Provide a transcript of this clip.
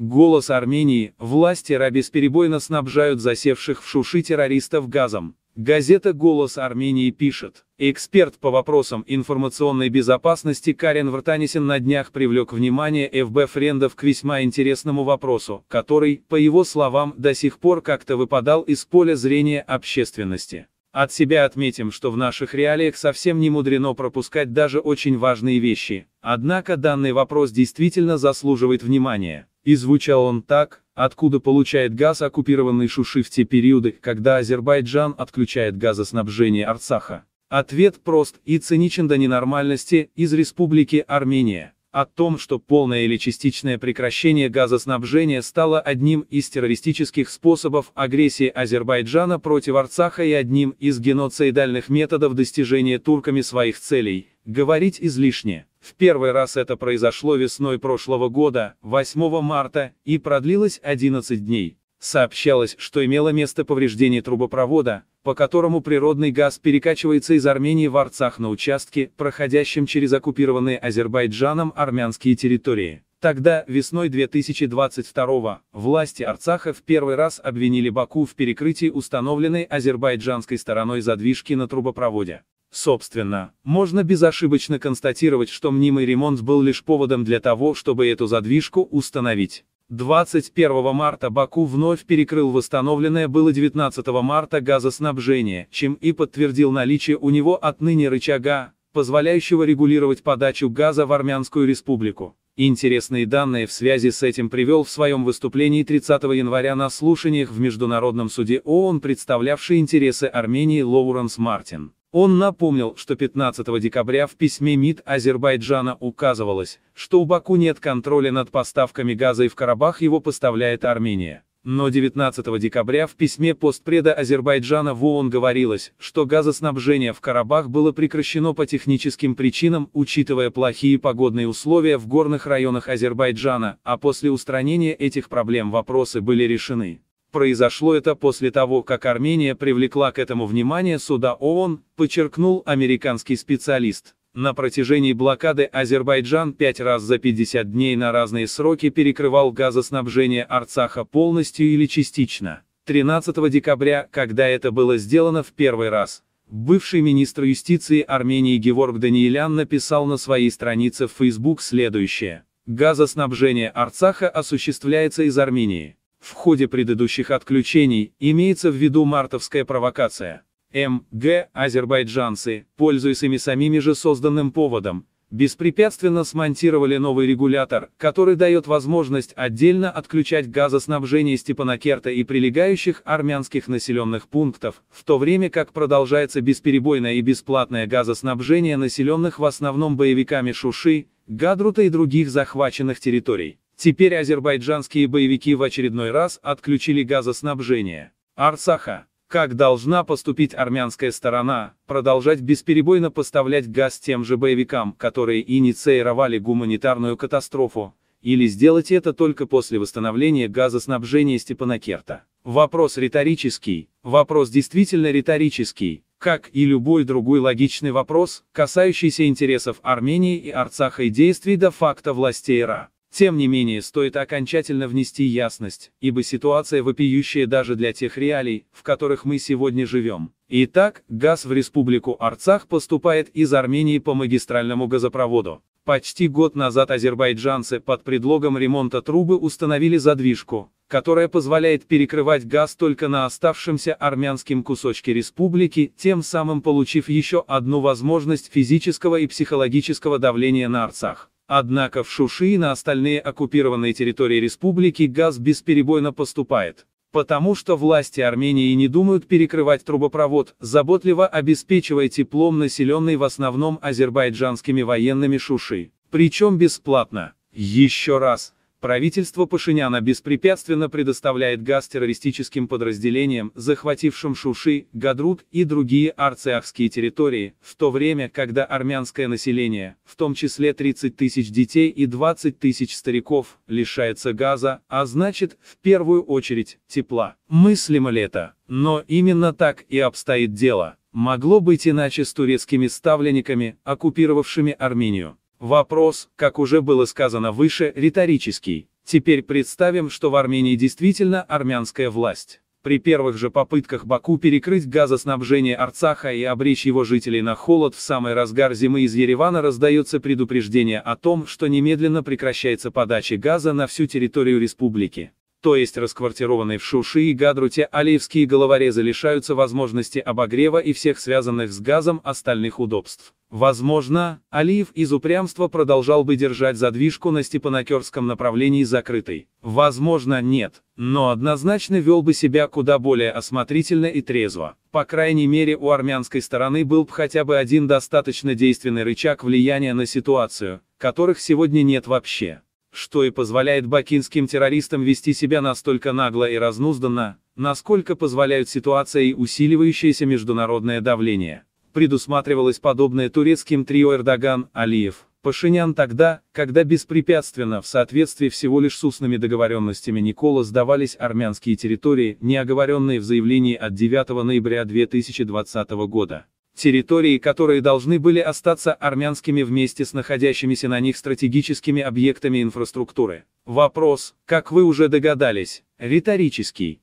Голос Армении, власти РА бесперебойно снабжают засевших в Шуши террористов газом. Газета «Голос Армении» пишет. Эксперт по вопросам информационной безопасности Карен Вартанисин на днях привлек внимание ФБ Френдов к весьма интересному вопросу, который, по его словам, до сих пор как-то выпадал из поля зрения общественности. От себя отметим, что в наших реалиях совсем не мудрено пропускать даже очень важные вещи, однако данный вопрос действительно заслуживает внимания. И звучал он так, откуда получает газ оккупированный Шуши в те периоды, когда Азербайджан отключает газоснабжение Арцаха. Ответ прост и циничен до ненормальности из Республики Армения о том, что полное или частичное прекращение газоснабжения стало одним из террористических способов агрессии Азербайджана против Арцаха и одним из геноцидальных методов достижения турками своих целей, говорить излишне. В первый раз это произошло весной прошлого года, 8 марта, и продлилось 11 дней. Сообщалось, что имело место повреждение трубопровода, по которому природный газ перекачивается из Армении в Арцах на участке, проходящем через оккупированные Азербайджаном армянские территории. Тогда, весной 2022 власти Арцаха в первый раз обвинили Баку в перекрытии установленной азербайджанской стороной задвижки на трубопроводе. Собственно, можно безошибочно констатировать, что мнимый ремонт был лишь поводом для того, чтобы эту задвижку установить. 21 марта Баку вновь перекрыл восстановленное было 19 марта газоснабжение, чем и подтвердил наличие у него отныне рычага, позволяющего регулировать подачу газа в Армянскую республику. Интересные данные в связи с этим привел в своем выступлении 30 января на слушаниях в Международном суде ООН представлявший интересы Армении Лоуренс Мартин. Он напомнил, что 15 декабря в письме МИД Азербайджана указывалось, что у Баку нет контроля над поставками газа и в Карабах его поставляет Армения. Но 19 декабря в письме постпреда Азербайджана в ООН говорилось, что газоснабжение в Карабах было прекращено по техническим причинам, учитывая плохие погодные условия в горных районах Азербайджана, а после устранения этих проблем вопросы были решены. Произошло это после того, как Армения привлекла к этому внимание суда ООН, подчеркнул американский специалист. На протяжении блокады Азербайджан пять раз за 50 дней на разные сроки перекрывал газоснабжение Арцаха полностью или частично. 13 декабря, когда это было сделано в первый раз, бывший министр юстиции Армении Геворг Даниилян написал на своей странице в Facebook следующее. Газоснабжение Арцаха осуществляется из Армении. В ходе предыдущих отключений имеется в виду мартовская провокация. М.Г. азербайджанцы, пользуясь ими самими же созданным поводом, беспрепятственно смонтировали новый регулятор, который дает возможность отдельно отключать газоснабжение Степанакерта и прилегающих армянских населенных пунктов, в то время как продолжается бесперебойное и бесплатное газоснабжение населенных в основном боевиками Шуши, Гадрута и других захваченных территорий. Теперь азербайджанские боевики в очередной раз отключили газоснабжение. Арцаха. Как должна поступить армянская сторона, продолжать бесперебойно поставлять газ тем же боевикам, которые инициировали гуманитарную катастрофу, или сделать это только после восстановления газоснабжения Степанакерта? Вопрос риторический, вопрос действительно риторический, как и любой другой логичный вопрос, касающийся интересов Армении и Арцаха и действий до факта властей РА. Тем не менее стоит окончательно внести ясность, ибо ситуация вопиющая даже для тех реалий, в которых мы сегодня живем. Итак, газ в республику Арцах поступает из Армении по магистральному газопроводу. Почти год назад азербайджанцы под предлогом ремонта трубы установили задвижку, которая позволяет перекрывать газ только на оставшемся армянском кусочке республики, тем самым получив еще одну возможность физического и психологического давления на Арцах. Однако в Шуши и на остальные оккупированные территории республики газ бесперебойно поступает. Потому что власти Армении не думают перекрывать трубопровод, заботливо обеспечивая теплом населенный в основном азербайджанскими военными Шуши. Причем бесплатно. Еще раз, Правительство Пашиняна беспрепятственно предоставляет газ террористическим подразделениям, захватившим Шуши, Гадрут и другие арцеахские территории, в то время, когда армянское население, в том числе 30 тысяч детей и 20 тысяч стариков, лишается газа, а значит, в первую очередь, тепла. Мыслимо ли это? Но именно так и обстоит дело. Могло быть иначе с турецкими ставленниками, оккупировавшими Армению. Вопрос, как уже было сказано выше, риторический. Теперь представим, что в Армении действительно армянская власть. При первых же попытках Баку перекрыть газоснабжение Арцаха и обречь его жителей на холод в самый разгар зимы из Еревана раздается предупреждение о том, что немедленно прекращается подача газа на всю территорию республики. То есть расквартированные в Шуши и Гадруте алиевские головорезы лишаются возможности обогрева и всех связанных с газом остальных удобств. Возможно, Алиев из упрямства продолжал бы держать задвижку на Степанакерском направлении закрытой. Возможно, нет, но однозначно вел бы себя куда более осмотрительно и трезво. По крайней мере, у армянской стороны был бы хотя бы один достаточно действенный рычаг влияния на ситуацию, которых сегодня нет вообще. Что и позволяет бакинским террористам вести себя настолько нагло и разнузданно, насколько позволяют ситуация и усиливающееся международное давление предусматривалось подобное турецким трио Эрдоган-Алиев. Пашинян тогда, когда беспрепятственно, в соответствии всего лишь с устными договоренностями Никола сдавались армянские территории, не оговоренные в заявлении от 9 ноября 2020 года. Территории, которые должны были остаться армянскими вместе с находящимися на них стратегическими объектами инфраструктуры. Вопрос, как вы уже догадались, риторический.